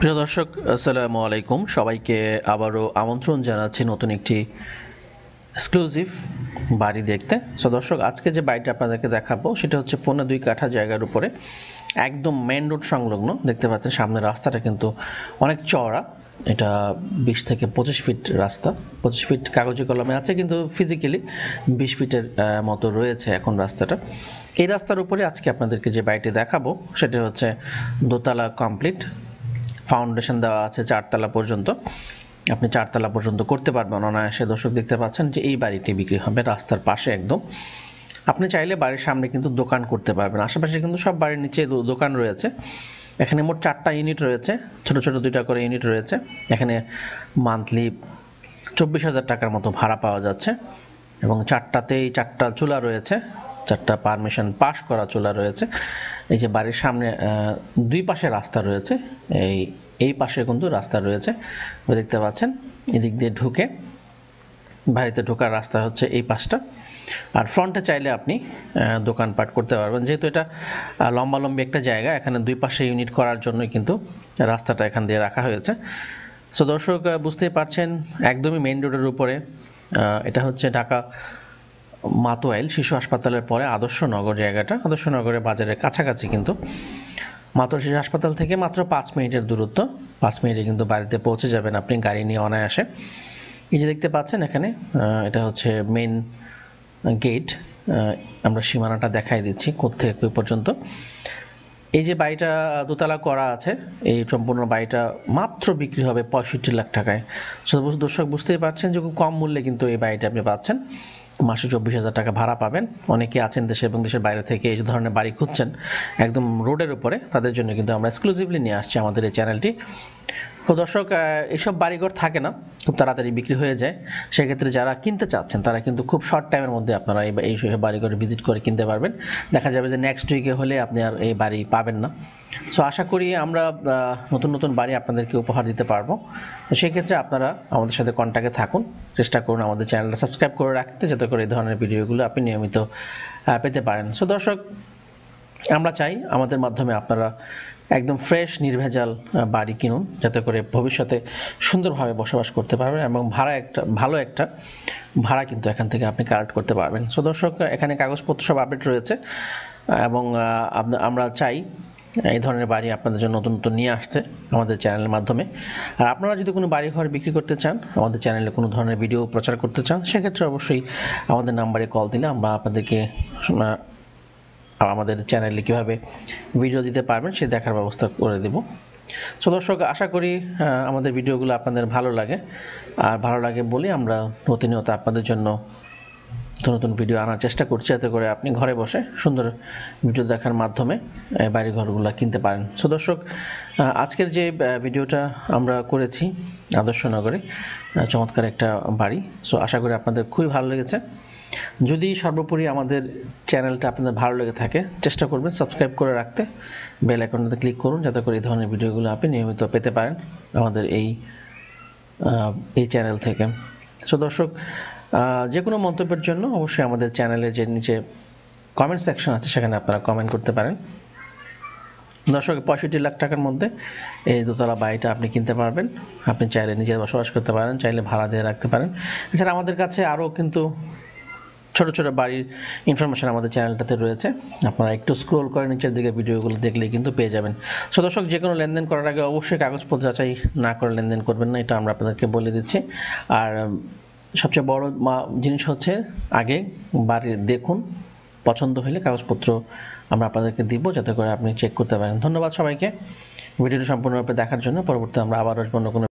প্রিয় দর্শক আসসালামু আলাইকুম সবাইকে আবারও আমন্ত্রণ জানাচ্ছি নতুন একটি এক্সক্লুসিভ বাড়ি দেখতে সো দর্শক আজকে যে বাড়িটা আপনাদেরকে দেখাবো সেটা হচ্ছে পোনে দুই কাঠা জায়গার উপরে একদম মেন রোড সংলগ্ন দেখতে পাচ্ছেন সামনের রাস্তাটা কিন্তু অনেক চওড়া এটা বিশ থেকে পঁচিশ ফিট রাস্তা পঁচিশ ফিট কাগজে কলমে আছে কিন্তু ফিজিক্যালি বিশ ফিটের মতো রয়েছে এখন রাস্তাটা এই রাস্তার উপরে আজকে আপনাদেরকে যে বাড়িটি দেখাবো সেটা হচ্ছে দোতলা কমপ্লিট ফাউন্ডেশন দেওয়া আছে চারতলা পর্যন্ত আপনি চারতলা পর্যন্ত করতে পারবেন অনায়াসে দর্শক দেখতে পাচ্ছেন যে এই বাড়িটি বিক্রি হবে রাস্তার পাশে একদম আপনি চাইলে বাড়ির সামনে কিন্তু দোকান করতে পারবেন আশেপাশে কিন্তু সব বাড়ির নিচে দোকান রয়েছে এখানে মোট চারটা ইউনিট রয়েছে ছোট ছোট দুইটা করে ইউনিট রয়েছে এখানে মান্থলি চব্বিশ হাজার টাকার মতো ভাড়া পাওয়া যাচ্ছে এবং চারটাতেই চারটা চুলা রয়েছে চারটা পারমিশন পাশ করা চুলা রয়েছে এই যে বাড়ির সামনে দুই পাশে রাস্তা রয়েছে এই এই পাশে কিন্তু রাস্তা রয়েছে দেখতে পাচ্ছেন এদিক দিয়ে ঢুকে বাড়িতে ঢোকার রাস্তা হচ্ছে এই পাশটা আর ফ্রন্টে চাইলে আপনি দোকানপাট করতে পারবেন যেহেতু এটা লম্বালম্বি একটা জায়গা এখানে দুই পাশে ইউনিট করার জন্যই কিন্তু রাস্তাটা এখান দিয়ে রাখা হয়েছে সো দর্শক বুঝতেই পারছেন একদমই মেইন রোডের উপরে এটা হচ্ছে ঢাকা মাতোয়াইল শিশু হাসপাতালের পরে আদর্শনগর জায়গাটা আদর্শনগরের বাজারের কাছাকাছি কিন্তু মাতোয়াল শিশু হাসপাতাল থেকে মাত্র পাঁচ মিনিটের দূরত্ব পাঁচ মিনিটে কিন্তু বাড়িতে পৌঁছে যাবেন আপনি গাড়ি নিয়ে অনায়াসে এই যে দেখতে পাচ্ছেন এখানে এটা হচ্ছে মেন গেট আমরা সীমানাটা দেখাই দিচ্ছি কোথেকে কী পর্যন্ত এই যে বাড়িটা দোতলা করা আছে এই সম্পূর্ণ বাড়িটা মাত্র বিক্রি হবে পঁয়ষট্টি লাখ টাকায় দর্শক বুঝতেই পারছেন যে খুব কম মূল্যে কিন্তু এই বাড়িটা আপনি পাচ্ছেন মাসে চব্বিশ হাজার টাকা ভাড়া পাবেন অনেকে আছেন দেশে এবং দেশের বাইরে থেকে এই ধরনের বাড়ি খুঁজছেন একদম রোডের উপরে তাদের জন্য কিন্তু আমরা এক্সক্লুসিভলি নিয়ে আসছি আমাদের এই চ্যানেলটি তো দর্শক এইসব বাড়িঘর থাকে না খুব তাড়াতাড়ি বিক্রি হয়ে যায় সেক্ষেত্রে যারা কিনতে চাচ্ছেন তারা কিন্তু খুব শর্ট টাইমের মধ্যে আপনারা এই এই বাড়িঘরে ভিজিট করে কিনতে পারবেন দেখা যাবে যে নেক্সট উইকে হলে আপনি আর এই বাড়ি পাবেন না সো আশা করি আমরা নতুন নতুন বাড়ি আপনাদেরকে উপহার দিতে পারবো তো সেক্ষেত্রে আপনারা আমাদের সাথে কন্ট্যাক্টে থাকুন চেষ্টা করুন আমাদের চ্যানেলটা সাবস্ক্রাইব করে রাখতে যাতে করে এই ধরনের ভিডিওগুলো আপনি নিয়মিত পেতে পারেন সো দর্শক আমরা চাই আমাদের মাধ্যমে আপনারা একদম ফ্রেশ নির্ভেজাল বাড়ি কিনুন যাতে করে ভবিষ্যতে সুন্দরভাবে বসবাস করতে পারবেন এবং ভাড়া একটা ভালো একটা ভাড়া কিন্তু এখান থেকে আপনি কালেক্ট করতে পারবেন সো দর্শক এখানে কাগজপত্র সব আপডেট রয়েছে এবং আমরা চাই এই ধরনের বাড়ি আপনাদের জন্য নতুন নতুন নিয়ে আসছে আমাদের চ্যানেলের মাধ্যমে আর আপনারা যদি কোনো বাড়ি ঘর বিক্রি করতে চান আমাদের চ্যানেলে কোনো ধরনের ভিডিও প্রচার করতে চান সেক্ষেত্রে অবশ্যই আমাদের নাম্বারে কল দিলে আমরা আপনাদেরকে আমাদের চ্যানেলে কীভাবে ভিডিও দিতে পারবেন সে দেখার ব্যবস্থা করে দেব সো দর্শক আশা করি আমাদের ভিডিওগুলো আপনাদের ভালো লাগে আর ভালো লাগে বলে আমরা প্রতিনিয়ত আপনাদের জন্য নতুন নতুন ভিডিও আনার চেষ্টা করছি যাতে করে আপনি ঘরে বসে সুন্দর ভিডিও দেখার মাধ্যমে বাড়ি ঘরগুলো কিনতে পারেন সো দর্শক আজকের যে ভিডিওটা আমরা করেছি আদর্শনগরে চমৎকার একটা বাড়ি সো আশা করি আপনাদের খুবই ভালো লেগেছে যদি সর্বোপরি আমাদের চ্যানেলটা আপনাদের ভালো লেগে থাকে চেষ্টা করবেন সাবস্ক্রাইব করে রাখতে বেল আইকনটাতে ক্লিক করুন যাতে করে এই ধরনের ভিডিওগুলো আপনি নিয়মিত পেতে পারেন আমাদের এই এই চ্যানেল থেকে সো দর্শক যে কোনো মন্তব্যের জন্য অবশ্যই আমাদের চ্যানেলের যে নিচে কমেন্ট সেকশন আছে সেখানে আপনারা কমেন্ট করতে পারেন দর্শক পঁয়ষট্টি লাখ টাকার মধ্যে এই দোতলা বাড়িটা আপনি কিনতে পারবেন আপনি চাইলে নিজে বসবাস করতে পারেন চাইলে ভাড়া দিয়ে রাখতে পারেন এছাড়া আমাদের কাছে আরও কিন্তু ছোট ছোট বাড়ির ইনফরমেশন আমাদের চ্যানেলটাতে রয়েছে আপনারা একটু স্ক্রোল করে নিচের দিকে ভিডিওগুলো দেখলেই কিন্তু পেয়ে যাবেন সো দর্শক যে কোনো লেনদেন করার আগে অবশ্যই কাগজপত্র যাচাই না করে লেনদেন করবেন না এটা আমরা আপনাদেরকে বলে দিচ্ছি আর সবচেয়ে বড় জিনিস হচ্ছে আগে বাড়ির দেখুন পছন্দ হলে কাগজপত্র আমরা আপনাদেরকে দিব যাতে করে আপনি চেক করতে পারেন ধন্যবাদ সবাইকে ভিডিওটি সম্পূর্ণরূপে দেখার জন্য পরবর্তী আমরা আবার অন্য কোনো